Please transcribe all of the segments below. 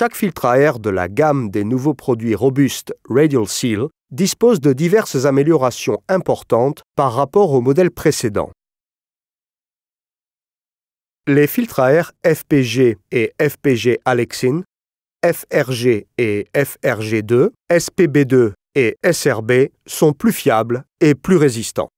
Chaque filtre à air de la gamme des nouveaux produits robustes Radial Seal dispose de diverses améliorations importantes par rapport au modèle précédent. Les filtres à air FPG et FPG Alexin, FRG et FRG2, SPB2 et SRB sont plus fiables et plus résistants.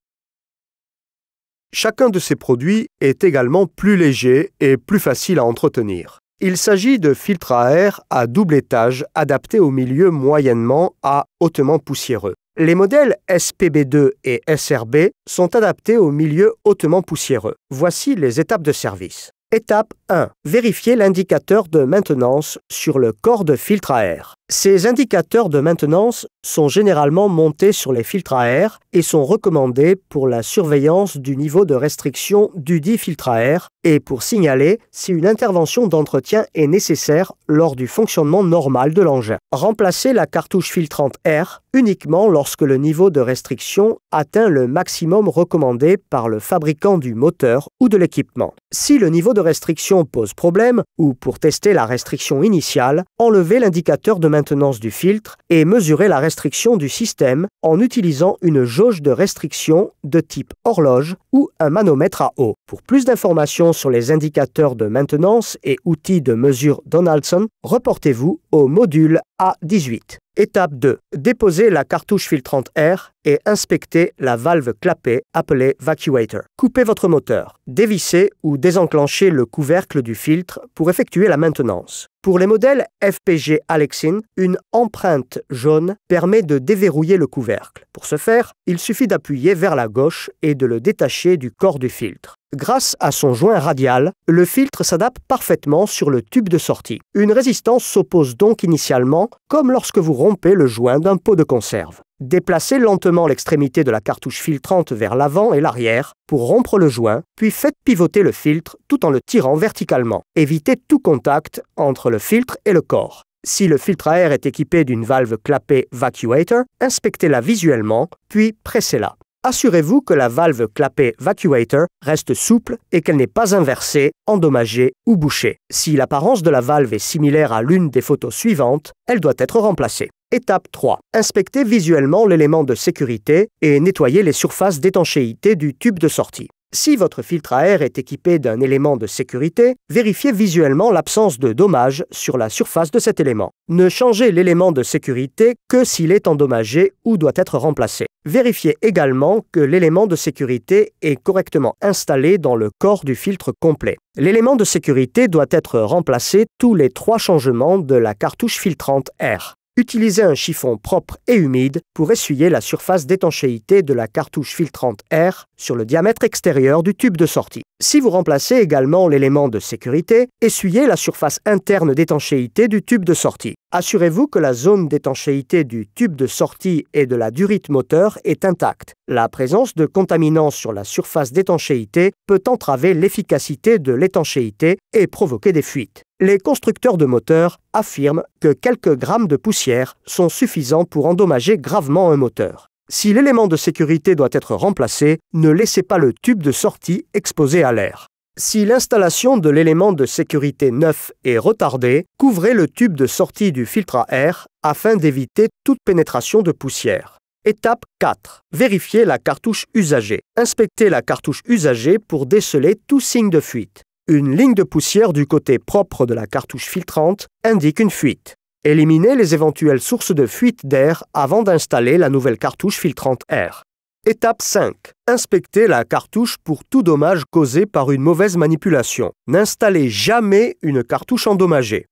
Chacun de ces produits est également plus léger et plus facile à entretenir. Il s'agit de filtres à air à double étage adaptés au milieu moyennement à hautement poussiéreux. Les modèles SPB2 et SRB sont adaptés au milieu hautement poussiéreux. Voici les étapes de service. Étape 1. Vérifier l'indicateur de maintenance sur le corps de filtre à air. Ces indicateurs de maintenance sont généralement montés sur les filtres à air et sont recommandés pour la surveillance du niveau de restriction du dit filtre à air et pour signaler si une intervention d'entretien est nécessaire lors du fonctionnement normal de l'engin. Remplacez la cartouche filtrante air uniquement lorsque le niveau de restriction atteint le maximum recommandé par le fabricant du moteur ou de l'équipement. Si le niveau de restriction pose problème ou pour tester la restriction initiale, enlever l'indicateur de maintenance du filtre et mesurer la restriction du système en utilisant une jauge de restriction de type horloge ou un manomètre à eau. Pour plus d'informations sur les indicateurs de maintenance et outils de mesure Donaldson, reportez-vous au module A18. Étape 2. Déposer la cartouche filtrante R et inspecter la valve clapée appelée vacuator. Coupez votre moteur. Dévissez ou désenclenchez le couvercle du filtre pour effectuer la maintenance. Pour les modèles FPG Alexin, une empreinte jaune permet de déverrouiller le couvercle. Pour ce faire, il suffit d'appuyer vers la gauche et de le détacher du corps du filtre. Grâce à son joint radial, le filtre s'adapte parfaitement sur le tube de sortie. Une résistance s'oppose donc initialement, comme lorsque vous rompez le joint d'un pot de conserve. Déplacez lentement l'extrémité de la cartouche filtrante vers l'avant et l'arrière pour rompre le joint, puis faites pivoter le filtre tout en le tirant verticalement. Évitez tout contact entre le filtre et le corps. Si le filtre à air est équipé d'une valve clapée Vacuator, inspectez-la visuellement, puis pressez-la assurez-vous que la valve clapet vacuator reste souple et qu'elle n'est pas inversée, endommagée ou bouchée. Si l'apparence de la valve est similaire à l'une des photos suivantes, elle doit être remplacée. Étape 3. Inspectez visuellement l'élément de sécurité et nettoyez les surfaces d'étanchéité du tube de sortie. Si votre filtre à air est équipé d'un élément de sécurité, vérifiez visuellement l'absence de dommages sur la surface de cet élément. Ne changez l'élément de sécurité que s'il est endommagé ou doit être remplacé. Vérifiez également que l'élément de sécurité est correctement installé dans le corps du filtre complet. L'élément de sécurité doit être remplacé tous les trois changements de la cartouche filtrante air. Utilisez un chiffon propre et humide pour essuyer la surface d'étanchéité de la cartouche filtrante air sur le diamètre extérieur du tube de sortie. Si vous remplacez également l'élément de sécurité, essuyez la surface interne d'étanchéité du tube de sortie. Assurez-vous que la zone d'étanchéité du tube de sortie et de la durite moteur est intacte. La présence de contaminants sur la surface d'étanchéité peut entraver l'efficacité de l'étanchéité et provoquer des fuites les constructeurs de moteurs affirment que quelques grammes de poussière sont suffisants pour endommager gravement un moteur. Si l'élément de sécurité doit être remplacé, ne laissez pas le tube de sortie exposé à l'air. Si l'installation de l'élément de sécurité neuf est retardée, couvrez le tube de sortie du filtre à air afin d'éviter toute pénétration de poussière. Étape 4. Vérifiez la cartouche usagée. Inspectez la cartouche usagée pour déceler tout signe de fuite. Une ligne de poussière du côté propre de la cartouche filtrante indique une fuite. Éliminez les éventuelles sources de fuite d'air avant d'installer la nouvelle cartouche filtrante air. Étape 5. Inspectez la cartouche pour tout dommage causé par une mauvaise manipulation. N'installez jamais une cartouche endommagée.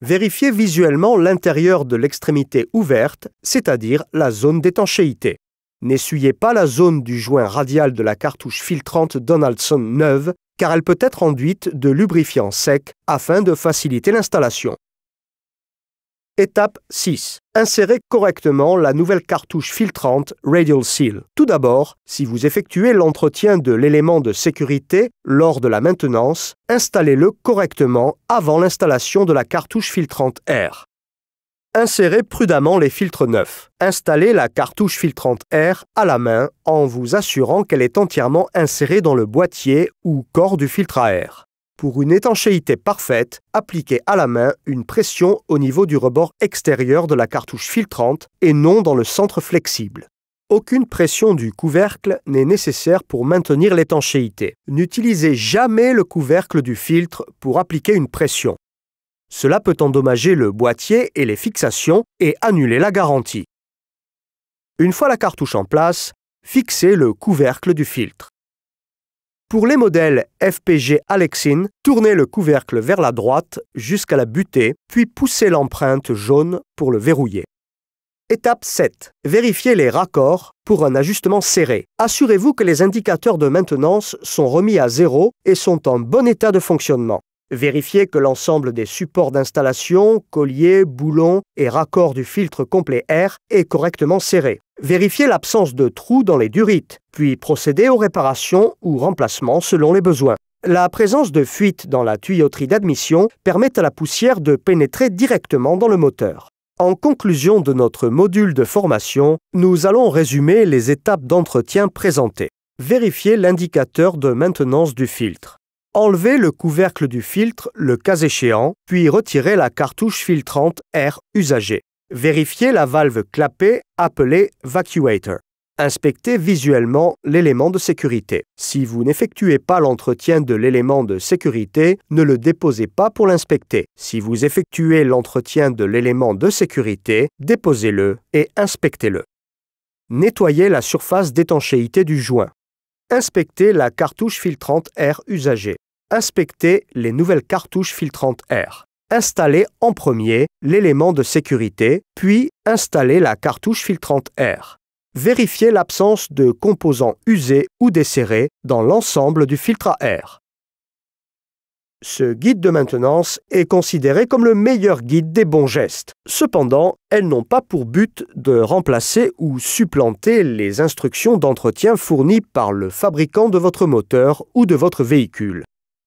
Vérifiez visuellement l'intérieur de l'extrémité ouverte, c'est-à-dire la zone d'étanchéité. N'essuyez pas la zone du joint radial de la cartouche filtrante Donaldson neuve, car elle peut être enduite de lubrifiant sec afin de faciliter l'installation. Étape 6. Insérez correctement la nouvelle cartouche filtrante Radial Seal. Tout d'abord, si vous effectuez l'entretien de l'élément de sécurité lors de la maintenance, installez-le correctement avant l'installation de la cartouche filtrante R. Insérez prudemment les filtres neufs. Installez la cartouche filtrante air à la main en vous assurant qu'elle est entièrement insérée dans le boîtier ou corps du filtre à air. Pour une étanchéité parfaite, appliquez à la main une pression au niveau du rebord extérieur de la cartouche filtrante et non dans le centre flexible. Aucune pression du couvercle n'est nécessaire pour maintenir l'étanchéité. N'utilisez jamais le couvercle du filtre pour appliquer une pression. Cela peut endommager le boîtier et les fixations et annuler la garantie. Une fois la cartouche en place, fixez le couvercle du filtre. Pour les modèles FPG Alexine, tournez le couvercle vers la droite jusqu'à la butée, puis poussez l'empreinte jaune pour le verrouiller. Étape 7. Vérifiez les raccords pour un ajustement serré. Assurez-vous que les indicateurs de maintenance sont remis à zéro et sont en bon état de fonctionnement. Vérifiez que l'ensemble des supports d'installation, colliers, boulons et raccords du filtre complet air est correctement serré. Vérifiez l'absence de trous dans les durites, puis procédez aux réparations ou remplacements selon les besoins. La présence de fuites dans la tuyauterie d'admission permet à la poussière de pénétrer directement dans le moteur. En conclusion de notre module de formation, nous allons résumer les étapes d'entretien présentées. Vérifiez l'indicateur de maintenance du filtre. Enlevez le couvercle du filtre le cas échéant, puis retirez la cartouche filtrante R usagée. Vérifiez la valve clapée appelée vacuator. Inspectez visuellement l'élément de sécurité. Si vous n'effectuez pas l'entretien de l'élément de sécurité, ne le déposez pas pour l'inspecter. Si vous effectuez l'entretien de l'élément de sécurité, déposez-le et inspectez-le. Nettoyez la surface d'étanchéité du joint. Inspectez la cartouche filtrante air usagée. Inspectez les nouvelles cartouches filtrantes air. Installez en premier l'élément de sécurité, puis installez la cartouche filtrante air. Vérifiez l'absence de composants usés ou desserrés dans l'ensemble du filtre à air. Ce guide de maintenance est considéré comme le meilleur guide des bons gestes. Cependant, elles n'ont pas pour but de remplacer ou supplanter les instructions d'entretien fournies par le fabricant de votre moteur ou de votre véhicule.